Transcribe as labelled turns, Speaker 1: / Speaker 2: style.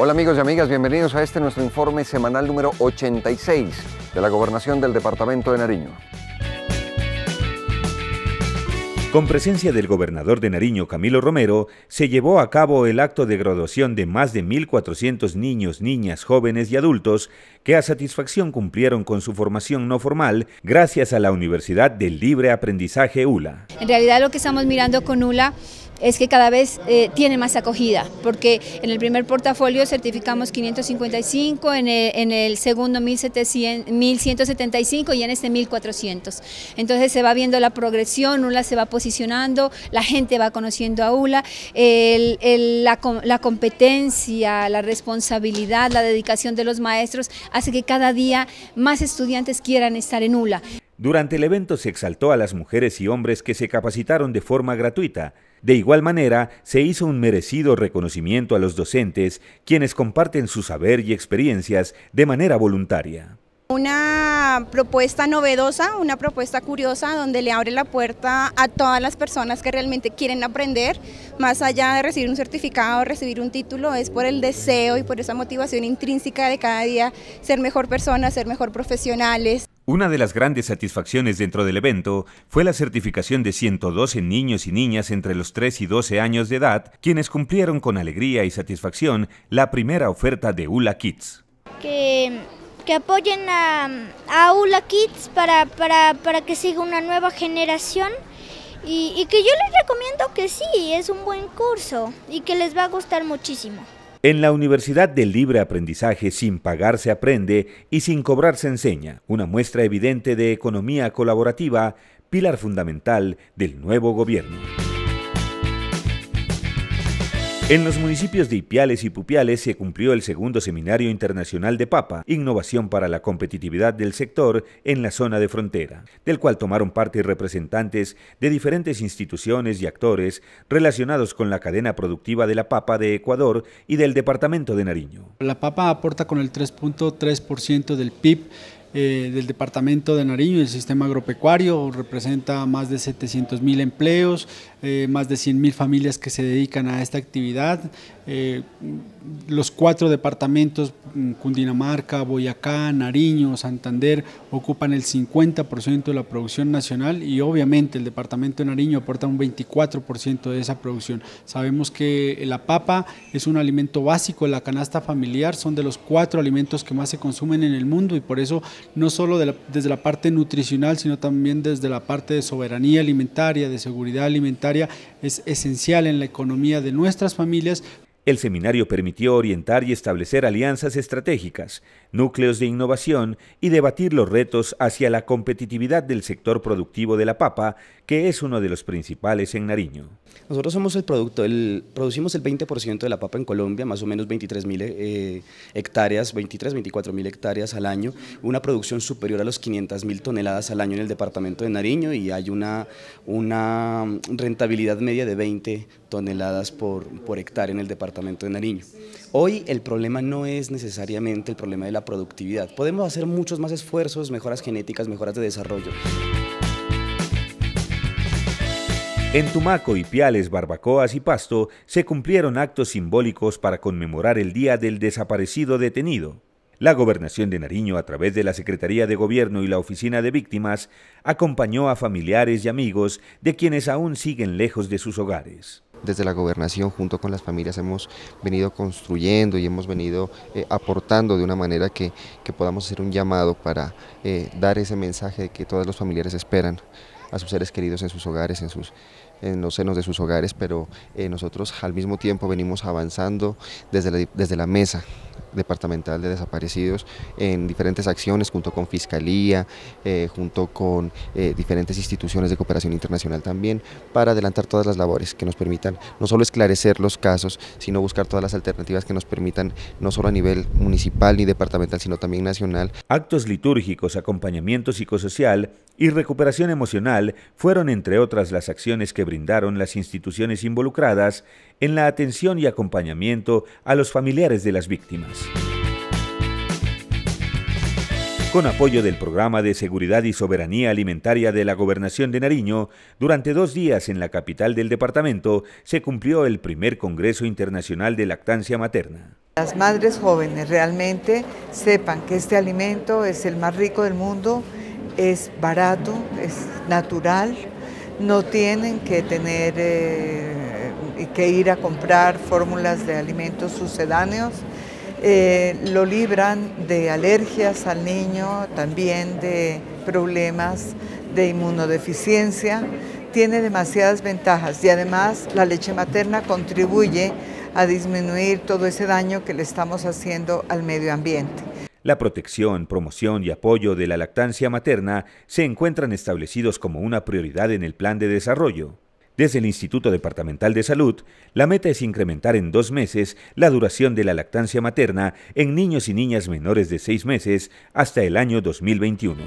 Speaker 1: Hola amigos y amigas, bienvenidos a este nuestro informe semanal número 86 de la Gobernación del Departamento de Nariño.
Speaker 2: Con presencia del gobernador de Nariño, Camilo Romero, se llevó a cabo el acto de graduación de más de 1.400 niños, niñas, jóvenes y adultos que a satisfacción cumplieron con su formación no formal gracias a la Universidad del Libre Aprendizaje ULA.
Speaker 1: En realidad lo que estamos mirando con ULA es que cada vez eh, tiene más acogida, porque en el primer portafolio certificamos 555, en el, segundo 1175 y en este 1400. Entonces se va viendo la progresión, ULA se va posicionando, la gente va conociendo a ULA, la, la competencia, la responsabilidad, la dedicación de los maestros hace que cada día más estudiantes quieran estar en ULA.
Speaker 2: Durante el evento se exaltó a las mujeres y hombres que se capacitaron de forma gratuita. De igual manera, se hizo un merecido reconocimiento a los docentes, quienes comparten su saber y experiencias de manera voluntaria.
Speaker 1: Una propuesta novedosa, una propuesta curiosa donde le abre la puerta a todas las personas que realmente quieren aprender, más allá de recibir un certificado, recibir un título, es por el deseo y por esa motivación intrínseca de cada día ser mejor persona, ser mejor profesionales.
Speaker 2: Una de las grandes satisfacciones dentro del evento fue la certificación de 112 niños y niñas entre los 3 y 12 años de edad, quienes cumplieron con alegría y satisfacción la primera oferta de ULA Kids.
Speaker 1: Que, apoyen a, ULA Kids para, para, que siga una nueva generación y que yo les recomiendo que sí, es un buen curso y que les va a gustar muchísimo.
Speaker 2: En la Universidad del Libre Aprendizaje sin pagar se aprende y sin cobrar se enseña, una muestra evidente de economía colaborativa, pilar fundamental del nuevo gobierno. En los municipios de Ipiales y Pupiales se cumplió el segundo seminario internacional de papa, Innovación para la competitividad del sector en la zona de frontera, del cual tomaron parte representantes de diferentes instituciones y actores relacionados con la cadena productiva de la papa de Ecuador y del departamento de Nariño.
Speaker 1: La papa aporta con el 3.3% del PIB eh, del departamento de Nariño, el sistema agropecuario, representa más de 700 mil empleos, eh, más de 100 mil familias que se dedican a esta actividad. Eh, los cuatro departamentos, mm, Cundinamarca, Boyacá, Nariño, Santander, ocupan el 50% de la producción nacional y obviamente el departamento de Nariño aporta un 24% de esa producción. Sabemos que la papa es un alimento básico de la canasta familiar, son de los cuatro alimentos que más se consumen en el mundo y por eso no solo desde la parte nutricional, sino también desde la parte de soberanía alimentaria, de seguridad alimentaria, es esencial en la
Speaker 2: economía de nuestras familias. El seminario permitió orientar y establecer alianzas estratégicas, núcleos de innovación y debatir los retos hacia la competitividad del sector productivo de la papa, que es uno de los principales en Nariño. Nosotros somos el producto, el, producimos el 20% de la papa en Colombia, más o menos 23 mil eh, hectáreas, 23, 24 mil hectáreas al año, una producción superior a los 500 mil toneladas al año en el departamento de Nariño y hay una, rentabilidad media de 20 toneladas por hectárea en el departamento de Nariño. Hoy el problema no es necesariamente el problema de la productividad, podemos hacer muchos más esfuerzos, mejoras genéticas, mejoras de desarrollo. En Tumaco y Piales, Barbacoas y Pasto se cumplieron actos simbólicos para conmemorar el Día del Desaparecido Detenido. La Gobernación de Nariño, a través de la Secretaría de Gobierno y la Oficina de Víctimas, acompañó a familiares y amigos de quienes aún siguen lejos de sus hogares
Speaker 1: desde la gobernación junto con las familias hemos venido construyendo y hemos venido eh, aportando de una manera que, podamos hacer un llamado para eh, dar ese mensaje que todos los familiares esperan a sus seres queridos en sus hogares, en, sus, en los senos de sus hogares, pero eh, nosotros al mismo tiempo venimos avanzando desde la, desde la mesa departamental de desaparecidos en diferentes acciones junto con Fiscalía, eh, junto con eh, diferentes instituciones de cooperación internacional también, para adelantar todas las labores que nos permitan no solo esclarecer los casos, sino buscar todas las alternativas que nos permitan no solo a nivel municipal ni departamental, sino también nacional.
Speaker 2: Actos litúrgicos, acompañamiento psicosocial, y recuperación emocional fueron entre otras las acciones que brindaron las instituciones involucradas en la atención y acompañamiento a los familiares de las víctimas. Con apoyo del Programa de Seguridad y Soberanía Alimentaria de la Gobernación de Nariño, durante dos días en la capital del departamento se cumplió el primer Congreso Internacional de Lactancia Materna.
Speaker 1: Las madres jóvenes realmente sepan que este alimento es el más rico del mundo, es barato, es natural, no tienen que tener eh, que ir a comprar fórmulas de alimentos sucedáneos. Eh, lo libran de alergias al niño, también de problemas de inmunodeficiencia. Tiene demasiadas ventajas y además la leche materna contribuye a disminuir todo ese daño que le estamos haciendo al medio ambiente.
Speaker 2: La protección, promoción y apoyo de la lactancia materna se encuentran establecidos como una prioridad en el plan de desarrollo. Desde el Instituto Departamental de Salud, la meta es incrementar en dos meses la duración de la lactancia materna en niños y niñas menores de seis meses hasta el año 2021.